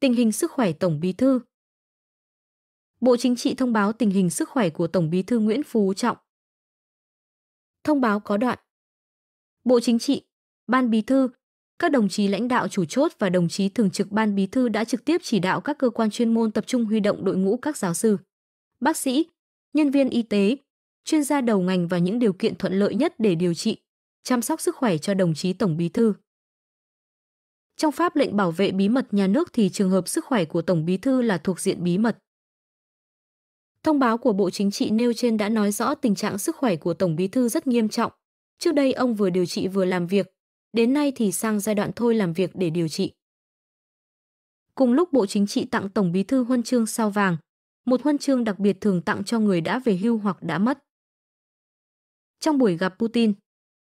Tình hình sức khỏe Tổng Bí thư Bộ Chính trị thông báo tình hình sức khỏe của Tổng Bí thư Nguyễn Phú Trọng. Thông báo có đoạn Bộ Chính trị, Ban Bí thư, các đồng chí lãnh đạo chủ chốt và đồng chí thường trực Ban Bí thư đã trực tiếp chỉ đạo các cơ quan chuyên môn tập trung huy động đội ngũ các giáo sư, bác sĩ, nhân viên y tế, chuyên gia đầu ngành và những điều kiện thuận lợi nhất để điều trị, chăm sóc sức khỏe cho đồng chí Tổng Bí thư. Trong pháp lệnh bảo vệ bí mật nhà nước thì trường hợp sức khỏe của Tổng Bí thư là thuộc diện bí mật. Thông báo của Bộ Chính trị nêu trên đã nói rõ tình trạng sức khỏe của Tổng Bí thư rất nghiêm trọng. Trước đây ông vừa điều trị vừa làm việc, đến nay thì sang giai đoạn thôi làm việc để điều trị. Cùng lúc Bộ Chính trị tặng Tổng Bí thư huân chương sao vàng, một huân chương đặc biệt thường tặng cho người đã về hưu hoặc đã mất. Trong buổi gặp Putin,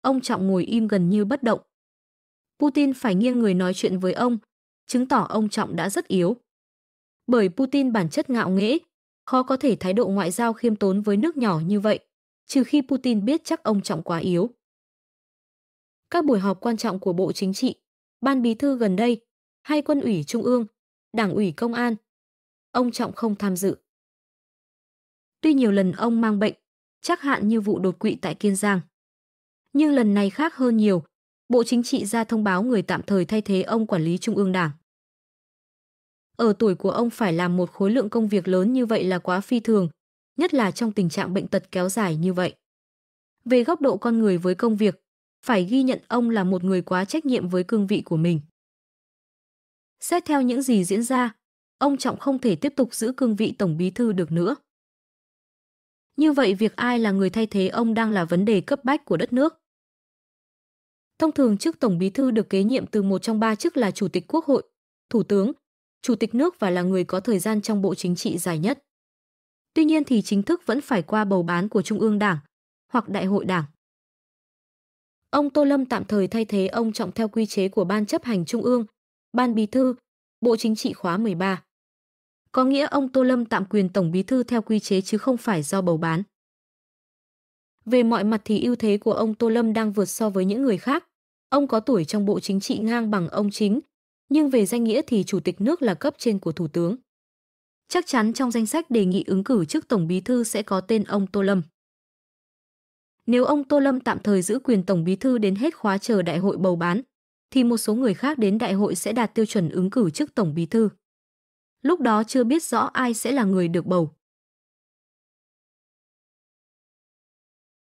ông Trọng ngồi im gần như bất động, Putin phải nghiêng người nói chuyện với ông, chứng tỏ ông Trọng đã rất yếu. Bởi Putin bản chất ngạo nghễ, khó có thể thái độ ngoại giao khiêm tốn với nước nhỏ như vậy, trừ khi Putin biết chắc ông Trọng quá yếu. Các buổi họp quan trọng của Bộ Chính trị, Ban Bí thư gần đây, hay Quân ủy Trung ương, Đảng ủy Công an, ông Trọng không tham dự. Tuy nhiều lần ông mang bệnh, chắc hạn như vụ đột quỵ tại Kiên Giang. Nhưng lần này khác hơn nhiều, Bộ Chính trị ra thông báo người tạm thời thay thế ông quản lý Trung ương Đảng. Ở tuổi của ông phải làm một khối lượng công việc lớn như vậy là quá phi thường, nhất là trong tình trạng bệnh tật kéo dài như vậy. Về góc độ con người với công việc, phải ghi nhận ông là một người quá trách nhiệm với cương vị của mình. Xét theo những gì diễn ra, ông Trọng không thể tiếp tục giữ cương vị Tổng Bí thư được nữa. Như vậy việc ai là người thay thế ông đang là vấn đề cấp bách của đất nước. Thông thường chức Tổng Bí thư được kế nhiệm từ một trong ba chức là Chủ tịch Quốc hội, Thủ tướng, Chủ tịch nước và là người có thời gian trong Bộ Chính trị dài nhất. Tuy nhiên thì chính thức vẫn phải qua bầu bán của Trung ương Đảng hoặc Đại hội Đảng. Ông Tô Lâm tạm thời thay thế ông Trọng theo quy chế của Ban chấp hành Trung ương, Ban Bí thư, Bộ Chính trị khóa 13. Có nghĩa ông Tô Lâm tạm quyền Tổng Bí thư theo quy chế chứ không phải do bầu bán. Về mọi mặt thì ưu thế của ông Tô Lâm đang vượt so với những người khác. Ông có tuổi trong bộ chính trị ngang bằng ông chính, nhưng về danh nghĩa thì chủ tịch nước là cấp trên của thủ tướng. Chắc chắn trong danh sách đề nghị ứng cử chức tổng bí thư sẽ có tên ông Tô Lâm. Nếu ông Tô Lâm tạm thời giữ quyền tổng bí thư đến hết khóa chờ đại hội bầu bán, thì một số người khác đến đại hội sẽ đạt tiêu chuẩn ứng cử chức tổng bí thư. Lúc đó chưa biết rõ ai sẽ là người được bầu.